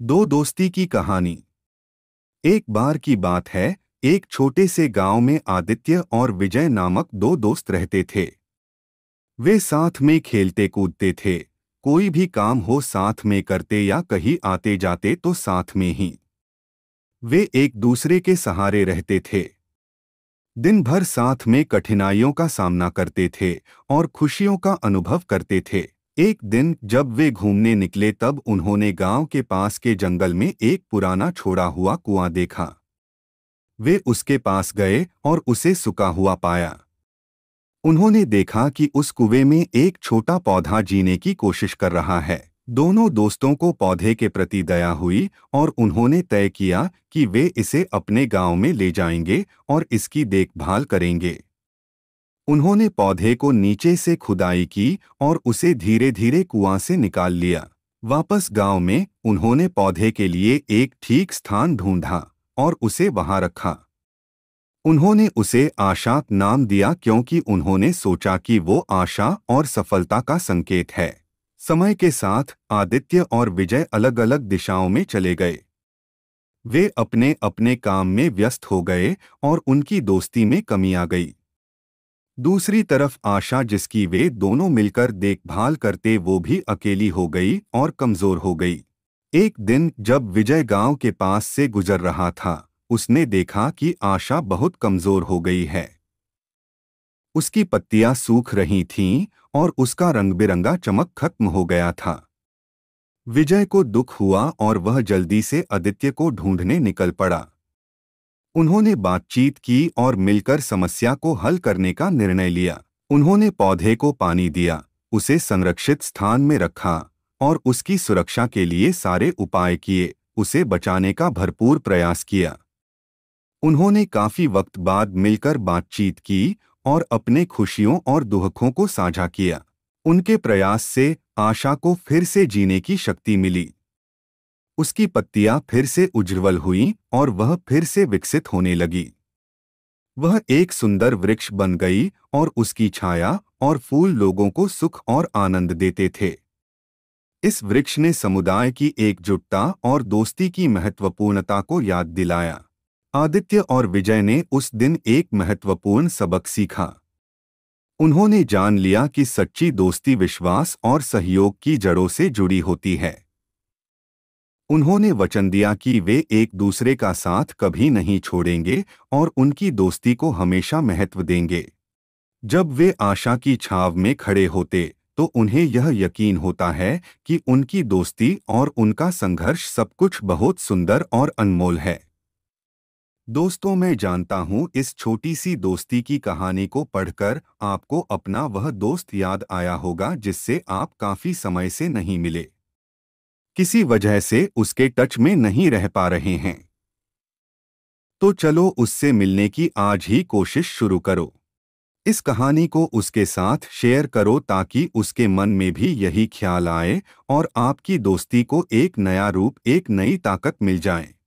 दो दोस्ती की कहानी एक बार की बात है एक छोटे से गांव में आदित्य और विजय नामक दो दोस्त रहते थे वे साथ में खेलते कूदते थे कोई भी काम हो साथ में करते या कहीं आते जाते तो साथ में ही वे एक दूसरे के सहारे रहते थे दिन भर साथ में कठिनाइयों का सामना करते थे और खुशियों का अनुभव करते थे एक दिन जब वे घूमने निकले तब उन्होंने गांव के पास के जंगल में एक पुराना छोड़ा हुआ कुआं देखा वे उसके पास गए और उसे सुखा हुआ पाया उन्होंने देखा कि उस कुएं में एक छोटा पौधा जीने की कोशिश कर रहा है दोनों दोस्तों को पौधे के प्रति दया हुई और उन्होंने तय किया कि वे इसे अपने गांव में ले जाएंगे और इसकी देखभाल करेंगे उन्होंने पौधे को नीचे से खुदाई की और उसे धीरे धीरे कुआं से निकाल लिया वापस गांव में उन्होंने पौधे के लिए एक ठीक स्थान ढूंढा और उसे वहां रखा उन्होंने उसे आशा नाम दिया क्योंकि उन्होंने सोचा कि वो आशा और सफलता का संकेत है समय के साथ आदित्य और विजय अलग अलग दिशाओं में चले गए वे अपने अपने काम में व्यस्त हो गए और उनकी दोस्ती में कमी आ गई दूसरी तरफ आशा जिसकी वे दोनों मिलकर देखभाल करते वो भी अकेली हो गई और कमजोर हो गई एक दिन जब विजय गांव के पास से गुजर रहा था उसने देखा कि आशा बहुत कमजोर हो गई है उसकी पत्तियां सूख रही थीं और उसका रंग बिरंगा चमक खत्म हो गया था विजय को दुख हुआ और वह जल्दी से आदित्य को ढूंढने निकल पड़ा उन्होंने बातचीत की और मिलकर समस्या को हल करने का निर्णय लिया उन्होंने पौधे को पानी दिया उसे संरक्षित स्थान में रखा और उसकी सुरक्षा के लिए सारे उपाय किए उसे बचाने का भरपूर प्रयास किया उन्होंने काफी वक्त बाद मिलकर बातचीत की और अपने खुशियों और दुखों को साझा किया उनके प्रयास से आशा को फिर से जीने की शक्ति मिली उसकी पत्तियां फिर से उज्ज्वल हुईं और वह फिर से विकसित होने लगी वह एक सुंदर वृक्ष बन गई और उसकी छाया और फूल लोगों को सुख और आनंद देते थे इस वृक्ष ने समुदाय की एकजुटता और दोस्ती की महत्वपूर्णता को याद दिलाया आदित्य और विजय ने उस दिन एक महत्वपूर्ण सबक सीखा उन्होंने जान लिया कि सच्ची दोस्ती विश्वास और सहयोग की जड़ों से जुड़ी होती है उन्होंने वचन दिया कि वे एक दूसरे का साथ कभी नहीं छोड़ेंगे और उनकी दोस्ती को हमेशा महत्व देंगे जब वे आशा की छाव में खड़े होते तो उन्हें यह यकीन होता है कि उनकी दोस्ती और उनका संघर्ष सब कुछ बहुत सुंदर और अनमोल है दोस्तों मैं जानता हूं इस छोटी सी दोस्ती की कहानी को पढ़कर आपको अपना वह दोस्त याद आया होगा जिससे आप काफ़ी समय से नहीं मिले किसी वजह से उसके टच में नहीं रह पा रहे हैं तो चलो उससे मिलने की आज ही कोशिश शुरू करो इस कहानी को उसके साथ शेयर करो ताकि उसके मन में भी यही ख्याल आए और आपकी दोस्ती को एक नया रूप एक नई ताकत मिल जाए